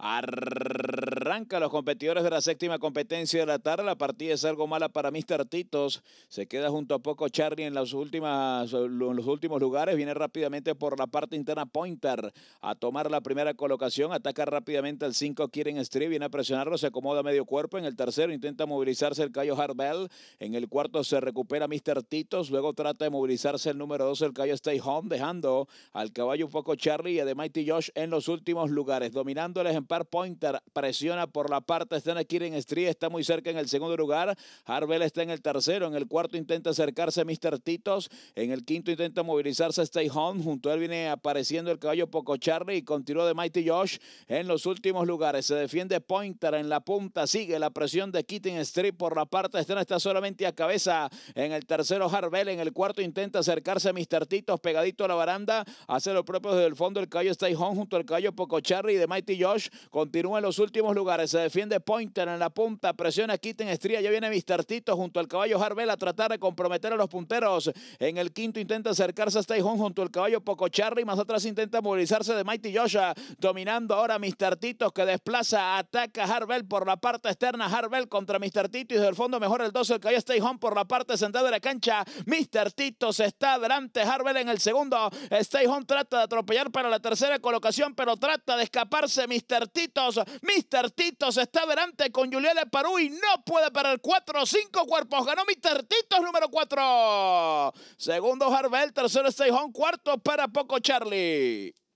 啊。h r r r r r r r Arranca los competidores de la séptima competencia de la tarde. La partida es algo mala para Mr. Titos. Se queda junto a poco Charlie en, los últimos lugares. Viene rápidamente por la parte interna Pointer a tomar la primera colocación. Ataca rápidamente al 5 Kieran Street. Viene a presionarlo. Se acomoda medio cuerpo. En el tercero intenta movilizarse el Cayo Harbell. En el cuarto se recupera Mr. Titos. Luego trata de movilizarse el número 12, el Cayo Stay Home, dejando al caballo un poco Charlie y a The Mighty Josh en los últimos lugares. Dominando el ejemplar Pointer. Presión por la parte. de aquí en Street está muy cerca en el segundo lugar. Harvel está en el tercero. En el cuarto intenta acercarse Mr. Titos. En el quinto intenta movilizarse Stay Home. Junto a él viene apareciendo el caballo Poco Charlie y continúa de Mighty Josh en los últimos lugares. Se defiende Pointer en la punta. Sigue la presión de Kitten Street por la parte. externa está solamente a cabeza en el tercero Harvel. En el cuarto intenta acercarse a Mr. Titos pegadito a la baranda. Hace lo propio desde el fondo el caballo Stay Home junto al caballo Poco Charlie y de Mighty Josh. Continúa en los últimos lugares lugares. Se defiende Pointer en la punta. Presiona en Estría. Ya viene Mr. Tito junto al caballo Harvel a tratar de comprometer a los punteros. En el quinto intenta acercarse a Stay Home junto al caballo Poco Charlie. Más atrás intenta movilizarse de Mighty Joshua. Dominando ahora Mr. Tito que desplaza. Ataca Harvel por la parte externa. Harvel contra Mr. Tito. Y del fondo mejor el 12. El caballo Stay Home por la parte central de la cancha. Mr. Tito está adelante. Harvel en el segundo. Stay Home trata de atropellar para la tercera colocación. Pero trata de escaparse Mr. Titos. Mr. Tertitos está delante con de Parú y no puede parar. cuatro, cinco cuerpos. Ganó mi Tertitos número cuatro. Segundo Harvel, tercero Seijón, cuarto para Poco Charlie.